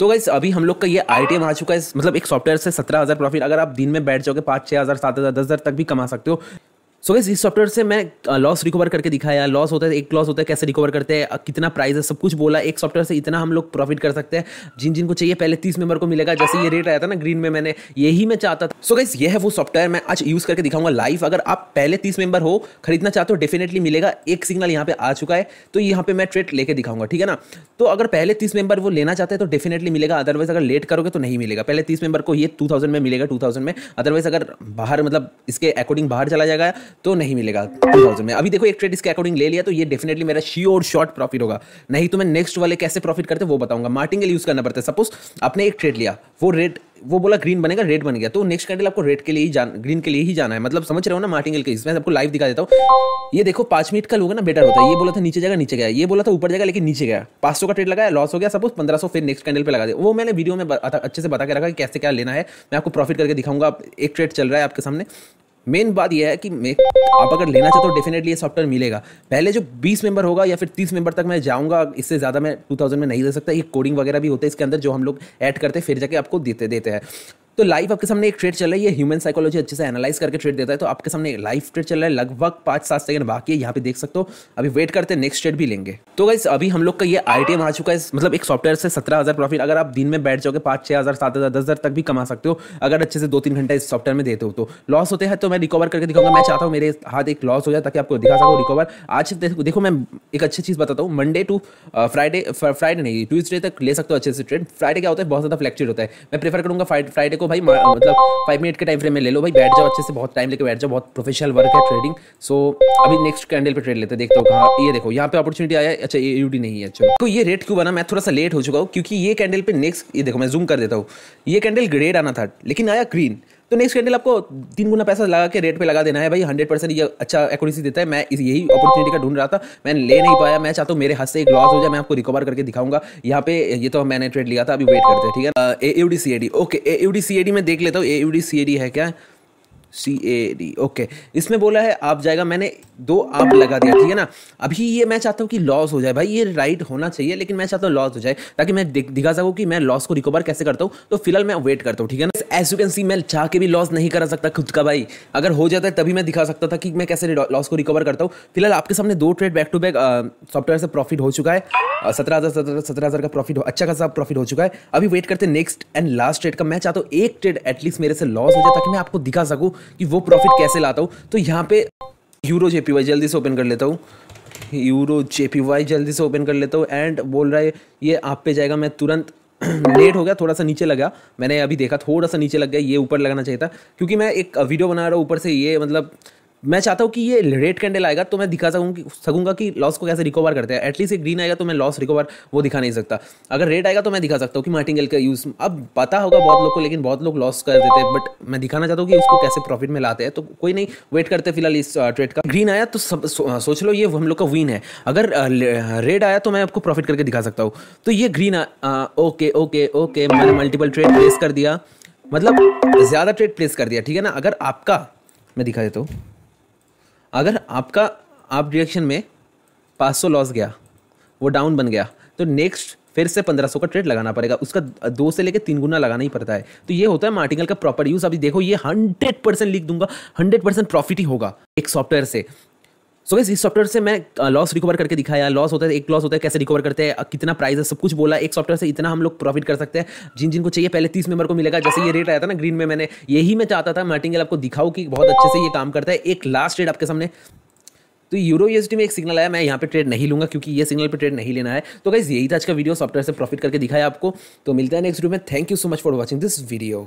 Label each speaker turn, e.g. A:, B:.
A: तो गाइस अभी हम लोग का ये आई आ चुका है मतलब एक सॉफ्टवेयर से सत्रह हज़ार प्रॉफिट अगर आप दिन में बैठ जाओगे पाँच छः हज़ार सात हज़ार दस हज़ार तक भी कमा सकते हो सो so, इस सॉफ्टवेयर से मैं लॉस रिकवर करके दिखाया लॉस होता है एक लॉस होता है कैसे रिकवर करते हैं कितना प्राइस है सब कुछ बोला एक सॉफ्टवेयर से इतना हम लोग प्रॉफिट कर सकते हैं जिन जिनको चाहिए पहले तीस मेंबर को मिलेगा जैसे ये रेट आया था ना ग्रीन में मैंने यही मैं चाहता था सो so, गाइस ये है वो सॉफ्टवेयर मैं आज यूज़ करके दिखाऊंगा लाइव अगर आप पहले तीस मेंबर हो खरीदना चाहते हो डेफिनेटली मिलेगा एक सिग्नल यहाँ पे आ चुका है तो यहाँ पे मैं ट्रेड लेके दिखाऊंगा ठीक है ना तो अगर पहले तीस मेंबर वो लेना चाहते हैं तो डेफिनेटली मिलेगा अदरवाइज अगर लेट करोगे तो नहीं मिलेगा पहले तीस मेंबर को ये टू में मिलेगा टू में अदरवाइज अगर बाहर मतलब इसके अकॉर्डिंग बाहर चला जाएगा तो नहीं मिलेगा टू थाउजेंड में अभी देखो एक ट्रेड इसके अकॉर्डिंग ले लिया तो ये डेफिनेटली मेरा श्योर शॉर्ट प्रॉफिट होगा नहीं तो मैं नेक्स्ट वाले कैसे प्रॉफिट करते वो बताऊंगा मार्टिंगल यूज़ करना पड़ता है सपोज आपने एक ट्रेड लिया वो रेट वो बोला ग्रीन बनेगा रेड बन गया तो नेक्स्ट कैंडल आपको रेड के लिए ही जान ग्रीन के लिए ही जाना है मतलब समझ रहे हो ना मार्टिंगल के इसमें आपको लाइव दिखा देता हूँ ये देखो पाँच मिनट का लोग ना बेटर होता है ये बोला था नीचे जाएगा नीचे गया ये बोला था ऊपर जाएगा लेकिन नीचे गया पांच का ट्रेड लगाया लॉस हो गया सपोज पंद्रह सौ फिर नेक्स्ट कैंडल पर लगा दिया वो मैंने वीडियो में अच्छे से बता के रखा कि कैसे क्या लेना है मैं आपको प्रॉफिट करके दिखाऊंगा एक ट्रेड चल रहा है आपके सामने मेन बात यह है कि आप अगर लेना चाहते हो डेफिनेटली ये सॉफ्टवेयर मिलेगा पहले जो 20 मेंबर होगा या फिर 30 मेंबर तक मैं जाऊंगा इससे ज़्यादा मैं 2000 में नहीं दे सकता ये कोडिंग वगैरह भी होते हैं इसके अंदर जो हम लोग ऐड करते हैं फिर जाके आपको देते देते हैं तो लाइफ आपके सामने एक ट्रेड चल रहा है ये ह्यूमन साइकोलॉजी अच्छे से एनालाइज करके ट्रेड देता है तो आपके सामने लाइफ ट्रेड चल रहा है लगभग पांच सात सेकंड बाकी है यहाँ पे देख सकते हो अभी वेट करते हैं नेक्स्ट ट्रेड भी लेंगे तो गाइस अभी हम लोग का ये आई आ चुका है मतलब एक सॉफ्टवेयर से सत्रह हज़ार प्रॉफिट अगर आप दिन में बैठ जाओगे पाँच छह हज़ार सात हज़ार दस हज़ार तक भी कमा सकते हो अगर अच्छे से दो तीन घंटा इस सॉफ्टवेयर में देते हो तो लॉस होते हैं तो मैं रिकवर करके दिखाऊंगा मैं चाहता हूँ मेरे हाथ एक लॉस हो जाए ताकि आपको दिखा सकूँ रिकवर आज देखो मैं एक अच्छी चीज़ बताता हूँ मंडे टू फ्राइडे फ्राइडे नहीं ट्यूजडे तक ले सकते हो अच्छे से ट्रेड फ्राइडे क्या होता है बहुत ज़्यादा फ्लैक्चुएट होता है मैं प्रेफर करूंगा फ्राइडे को इसको भाई मतलब फाइव मिनट के टाइम फ्रेम में ले लो भाई बैठ जाओ अच्छे से बहुत टाइम लेके बैठ जाओ बहुत प्रोफेशनल वर्क है ट्रेडिंग सो so, अभी नेक्स्ट कैंडल पे ट्रेड लेते हैं देखते हो कहा ये देखो यहाँ पे अपॉर्चुनिटी आया अच्छा ये यूडी नहीं है अच्छा तो ये रेट क्यों बना मैं थोड़ा सा लेट हो चुका हूँ क्योंकि ये कैंडल पे नेक्स्ट ये देखो मैं जूम कर देता हूँ ये कैंडल ग्रेड आना था लेकिन आया ग्रीन तो नेक्स्ट कैंडल आपको तीन गुना पैसा लगा के रेट पे लगा देना है भाई हंड्रेड परसेंट ये अच्छा एक्यूरेसी देता है मैं इस यही अपॉर्चुनिटी का ढूंढ रहा था मैंने ले नहीं पाया मैं चाहता हूँ मेरे हाथ से एक लॉस हो जाए मैं आपको रिकवर करके दिखाऊंगा यहाँ पे ये तो मैंने ट्रेड लिया था अभी वेट करते हैं ठीक है A U D C A D okay A U D C A D मैं देख लेता हूँ A U D C A D है क्या सी ए डी ओके इसमें बोला है आप जाएगा मैंने दो आप लगा दिया ठीक है ना अभी ये मैं चाहता हूँ कि लॉस हो जाए भाई ये राइट होना चाहिए लेकिन मैं चाहता हूँ लॉस हो जाए ताकि मैं दिखा सकूँ कि मैं लॉस को रिकवर कैसे करता हूँ तो फिलहाल मैं वेट करता हूँ ठीक है ना एज यू कैन सी मैं चाह के भी लॉस नहीं करा सकता खुद का भाई अगर हो जाता है तभी मैं दिखा सकता था कि मैं कैसे लॉस को रिकवर करता हूँ फिलहाल आपके सामने दो trade back to back software से प्रॉफिट हो चुका है सत्रह हज़ार सत्रह सत्रह हज़ार का प्रॉफिट अच्छा खासा प्रॉफिट हो चुका है अभी वेट करते नेक्स्ट एंड लास्ट ट्रेड का मैं चाहता हूँ एक ट्रेड एटलीस्ट मेरे से लॉस हो जाए ताकि मैं आपको दिखा सकूँ कि वो प्रॉफिट कैसे लाता हूँ तो यहाँ पे यूरो जे जल्दी से ओपन कर लेता हूँ यूरो जे जल्दी से ओपन कर लेता हूँ एंड बोल रहा है ये आप पे जाएगा मैं तुरंत लेट हो गया थोड़ा सा नीचे लगा मैंने अभी देखा थोड़ा सा नीचे लग गया ये ऊपर लगाना चाहिए था क्योंकि मैं एक वीडियो बना रहा हूँ ऊपर से ये मतलब मैं चाहता हूँ कि ये रेड कैंडल आएगा तो मैं दिखा सकूँ कि सकूँगा कि लॉस को कैसे रिकवर करते हैं एटलीस्ट एक ग्रीन आएगा तो मैं लॉस रिकवर वो दिखा नहीं सकता अगर रेड आएगा तो मैं दिखा सकता हूँ कि मार्टिंगल का यूज़ अब पता होगा बहुत लोग को लेकिन बहुत लोग लॉस कर देते हैं बट मैं दिखाना चाहता हूँ कि उसको कैसे प्रॉफिट में लाते हैं तो कोई नहीं वेट करते फिलहाल इस ट्रेड uh, का ग्रीन आया तो सब uh, सोच लो ये हम लोग का विन है अगर रेड uh, आया तो मैं आपको प्रॉफिट करके दिखा सकता हूँ तो ये ग्रीन ओके ओके ओके मैंने मल्टीपल ट्रेड प्लेस कर दिया मतलब ज़्यादा ट्रेड प्लेस कर दिया ठीक है ना अगर आपका मैं दिखा देता हूँ अगर आपका आप डिरेक्शन में पाँच सौ लॉस गया वो डाउन बन गया तो नेक्स्ट फिर से पंद्रह सौ का ट्रेड लगाना पड़ेगा उसका दो से लेकर तीन गुना लगाना ही पड़ता है तो ये होता है मार्टिकल का प्रॉपर यूज़ अभी देखो ये हंड्रेड परसेंट लिख दूंगा हंड्रेड परसेंट प्रॉफिट ही होगा एक सॉफ्टवेयर से सो so, इस सॉफ्टवेयर से मैं लॉस रिकवर करके दिखाया लॉस होता है एक लॉस होता है कैसे रिकवर करते हैं कितना प्राइस है सब कुछ बोला एक सॉफ्टवेयर से इतना हम लोग प्रॉफिट कर सकते हैं जिन जिनको चाहिए पहले तीस मेंबर को मिलेगा जैसे ये रेट आया था ना ग्रीन में मैंने यही मैं चाहता था मार्टिंग आपको दिखाऊ कि बहुत अच्छे से ये काम करता है एक लास्ट रेट आपके सामने तो यूरो यूएसडी में एक सिग्नल आया मैं यहाँ पे ट्रेड नहीं लूँगा क्योंकि ये सिग्नल पे ट्रेड नहीं लेना है तो गाइज यही था आज का वीडियो सॉफ्टवेयर से प्रॉफिट करके दिखाया आपको तो मिलता है नेक्स्ट वीडियो में thank you so much for watching this video